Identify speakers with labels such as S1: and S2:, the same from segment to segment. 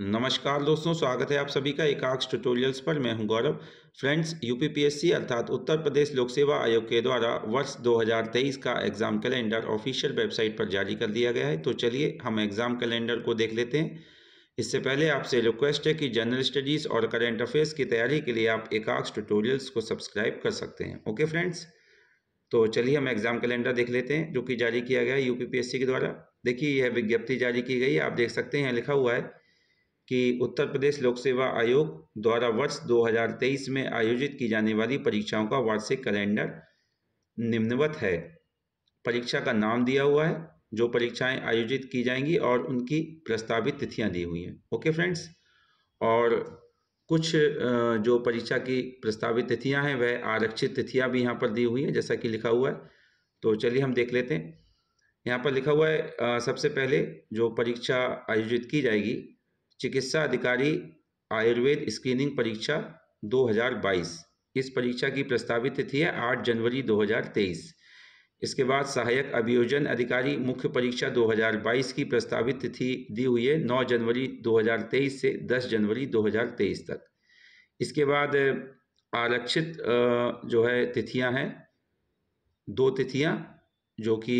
S1: नमस्कार दोस्तों स्वागत है आप सभी का एकाक्ष ट्यूटोरियल्स पर मैं हूं गौरव फ्रेंड्स यूपीपीएससी अर्थात उत्तर प्रदेश लोक सेवा आयोग के द्वारा वर्ष 2023 का एग्ज़ाम कैलेंडर ऑफिशियल वेबसाइट पर जारी कर दिया गया है तो चलिए हम एग्ज़ाम कैलेंडर को देख लेते हैं इससे पहले आपसे रिक्वेस्ट है कि जनरल स्टडीज़ और करेंट अफेयर्स की तैयारी के लिए आप एकाक्ष ट्यूटोरियल्स को सब्सक्राइब कर सकते हैं ओके फ्रेंड्स तो चलिए हम एग्ज़ाम कैलेंडर देख लेते हैं जो कि जारी किया गया है यूपीपीएससी के द्वारा देखिए यह विज्ञप्ति जारी की गई आप देख सकते हैं लिखा हुआ है कि उत्तर प्रदेश लोक सेवा आयोग द्वारा वर्ष 2023 में आयोजित की जाने वाली परीक्षाओं का वार्षिक कैलेंडर निम्नवत है परीक्षा का नाम दिया हुआ है जो परीक्षाएं आयोजित की जाएंगी और उनकी प्रस्तावित तिथियां दी हुई हैं ओके फ्रेंड्स और कुछ जो परीक्षा की प्रस्तावित तिथियां हैं वह आरक्षित तिथियां भी यहाँ पर दी हुई हैं जैसा कि लिखा हुआ है तो चलिए हम देख लेते हैं यहाँ पर लिखा हुआ है सबसे पहले जो परीक्षा आयोजित की जाएगी चिकित्सा अधिकारी आयुर्वेद स्क्रीनिंग परीक्षा 2022 इस परीक्षा की प्रस्तावित तिथि है 8 जनवरी 2023 इसके बाद सहायक अभियोजन अधिकारी मुख्य परीक्षा 2022 की प्रस्तावित तिथि दी हुई है 9 जनवरी 2023 से 10 जनवरी 2023 तक इसके बाद आरक्षित जो है तिथियां हैं दो तिथियां जो कि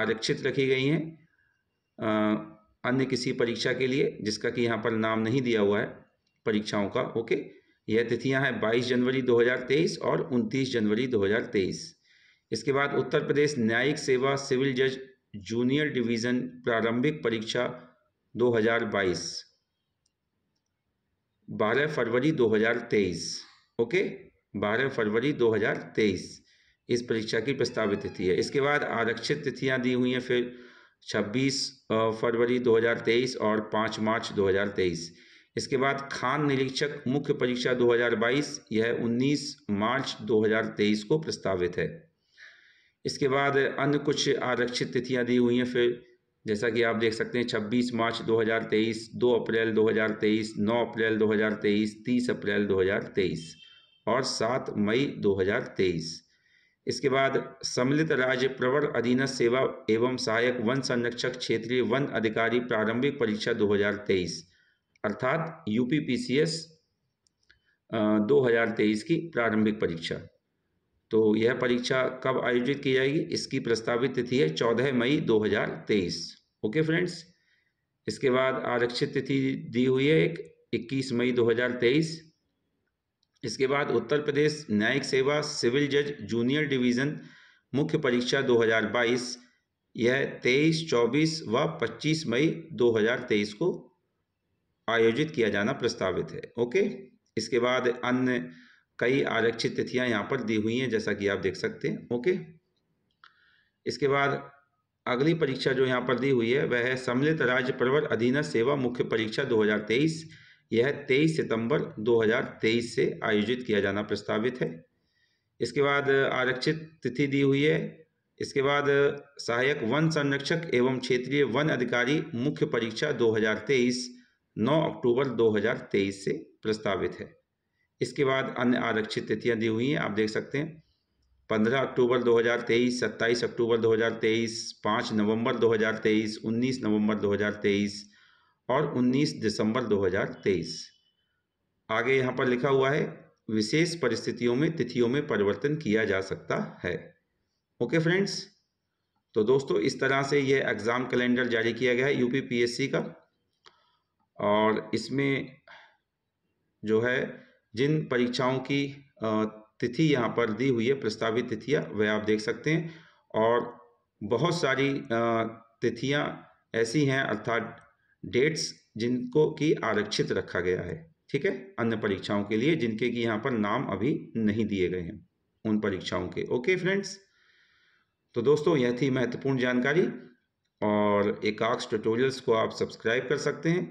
S1: आरक्षित रखी गई हैं अन्य किसी परीक्षा के लिए जिसका कि यहाँ पर नाम नहीं दिया हुआ है परीक्षाओं का ओके यह तिथियां हैं बाईस जनवरी दो और उनतीस जनवरी दो इसके बाद उत्तर प्रदेश न्यायिक सेवा सिविल जज जूनियर डिवीज़न प्रारंभिक परीक्षा 2022 12 फरवरी 2023 ओके 12 फरवरी 2023 इस परीक्षा की प्रस्तावित तिथि है इसके बाद आरक्षित तिथियां दी हुई हैं फिर छब्बीस फरवरी 2023 और 5 मार्च 2023 इसके बाद खान निरीक्षक मुख्य परीक्षा 2022 यह 19 मार्च 2023 को प्रस्तावित है इसके बाद अन्य कुछ आरक्षित तिथियां दी हुई हैं फिर जैसा कि आप देख सकते हैं 26 मार्च 2023, 2 अप्रैल 2023, 9 अप्रैल 2023, 30 अप्रैल 2023 और 7 मई 2023 इसके बाद सम्मिलित राज्य प्रवर अधीन सेवा एवं सहायक वन संरक्षक क्षेत्रीय वन अधिकारी प्रारंभिक परीक्षा 2023 अर्थात यूपीपीसीएस 2023 की प्रारंभिक परीक्षा तो यह परीक्षा कब आयोजित की जाएगी इसकी प्रस्तावित तिथि है 14 मई 2023 ओके फ्रेंड्स इसके बाद आरक्षित तिथि दी हुई है एक इक्कीस मई 2023 इसके बाद उत्तर प्रदेश न्यायिक सेवा सिविल जज जूनियर डिवीज़न मुख्य परीक्षा 2022 यह 23, 24 व 25 मई 2023 को आयोजित किया जाना प्रस्तावित है ओके इसके बाद अन्य कई आरक्षित तिथियां यहां पर दी हुई हैं जैसा कि आप देख सकते हैं ओके इसके बाद अगली परीक्षा जो यहाँ पर दी हुई है वह है सम्मिलित राज्य प्रवर अधीन सेवा मुख्य परीक्षा दो यह 23 सितंबर 2023 से आयोजित किया जाना प्रस्तावित है इसके बाद आरक्षित तिथि दी हुई है इसके बाद सहायक वन संरक्षक एवं क्षेत्रीय वन अधिकारी मुख्य परीक्षा 2023 9 अक्टूबर 2023 से प्रस्तावित है इसके बाद अन्य आरक्षित तिथियां दी हुई हैं आप देख सकते हैं 15 अक्टूबर 2023 27 अक्टूबर 2023 5 नवंबर 2023 19 नवंबर 2023 और 19 दिसंबर 2023 आगे यहाँ पर लिखा हुआ है विशेष परिस्थितियों में तिथियों में परिवर्तन किया जा सकता है ओके फ्रेंड्स तो दोस्तों इस तरह से यह एग्ज़ाम कैलेंडर जारी किया गया है यूपी का और इसमें जो है जिन परीक्षाओं की तिथि यहाँ पर दी हुई है प्रस्तावित तिथियां वह आप देख सकते हैं और बहुत सारी तिथियां ऐसी हैं अर्थात डेट्स जिनको कि आरक्षित रखा गया है ठीक है अन्य परीक्षाओं के लिए जिनके कि यहाँ पर नाम अभी नहीं दिए गए हैं उन परीक्षाओं के ओके फ्रेंड्स तो दोस्तों यह थी महत्वपूर्ण जानकारी और एकाक्ष ट्यूटोरियल्स को आप सब्सक्राइब कर सकते हैं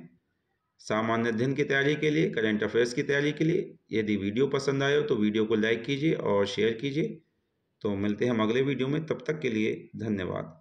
S1: सामान्य अध्ययन की तैयारी के लिए करेंट अफेयर्स की तैयारी के लिए यदि वीडियो पसंद आए हो तो वीडियो को लाइक कीजिए और शेयर कीजिए तो मिलते हैं हम अगले वीडियो में तब तक के लिए धन्यवाद